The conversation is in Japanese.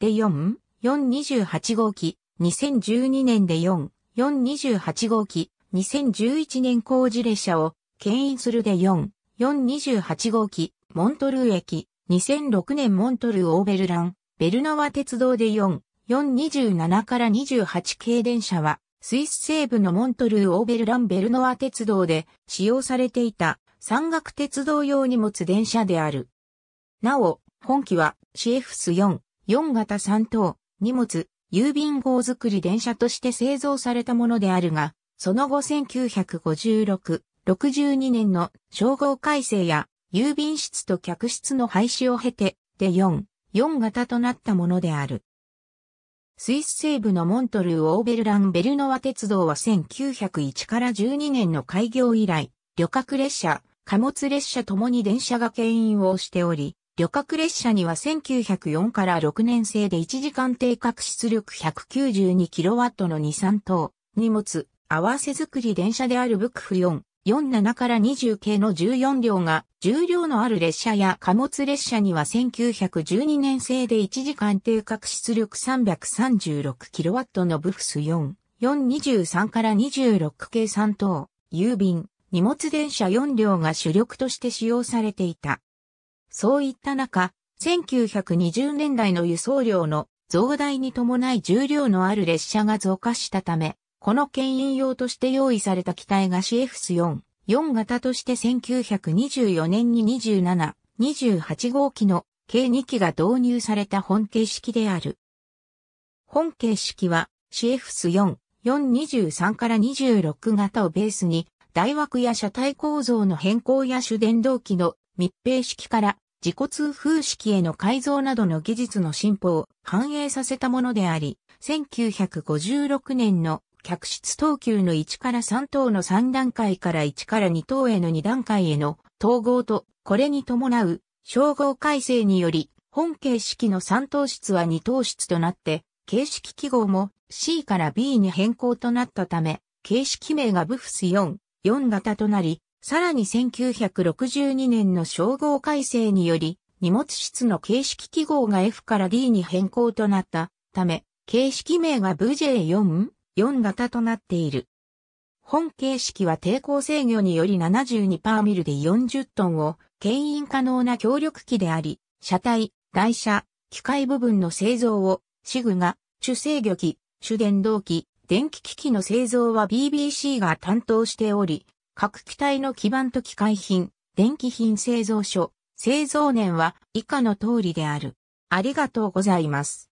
で4、428号機、2012年で4、428号機、2011年工事列車を牽引するで4、428号機、モントルー駅、2006年モントルーオーベルラン、ベルノワ鉄道で4、427から28系電車は、スイス西部のモントルーオーベルランベルノワ鉄道で使用されていた山岳鉄道用荷物電車である。なお、本機は CF ス4、4型3等、荷物、郵便号作り電車として製造されたものであるが、その後1956、62年の称号改正や郵便室と客室の廃止を経て、で4、4型となったものである。スイス西部のモントルー・オーベルラン・ベルノワ鉄道は1901から12年の開業以来、旅客列車、貨物列車ともに電車が牽引をしており、旅客列車には1904から6年生で1時間定格出力 192kW の23等、荷物、合わせ作り電車であるブックフ4、47から20系の14両が、重量のある列車や貨物列車には1912年生で1時間定格出力 336kW のブフス4、423から26系3等、郵便、荷物電車4両が主力として使用されていた。そういった中、1920年代の輸送量の増大に伴い重量のある列車が増加したため、この牽引用として用意された機体が CF4、4型として1924年に27、28号機の計2機が導入された本形式である。本形式は CF4、423から26型をベースに、大枠や車体構造の変更や主電動機の密閉式から自己通風式への改造などの技術の進歩を反映させたものであり、1956年の客室等級の1から3等の3段階から1から2等への2段階への統合と、これに伴う、称号改正により、本形式の3等室は2等室となって、形式記号も C から B に変更となったため、形式名がブフス4、4型となり、さらに1962年の称号改正により、荷物室の形式記号が F から D に変更となったため、形式名が VJ4、4型となっている。本形式は抵抗制御により72パーミルで40トンを牽引可能な協力機であり、車体、台車、機械部分の製造を、シグが、主制御機、主電動機、電気機器の製造は BBC が担当しており、各機体の基板と機械品、電気品製造所、製造年は以下の通りである。ありがとうございます。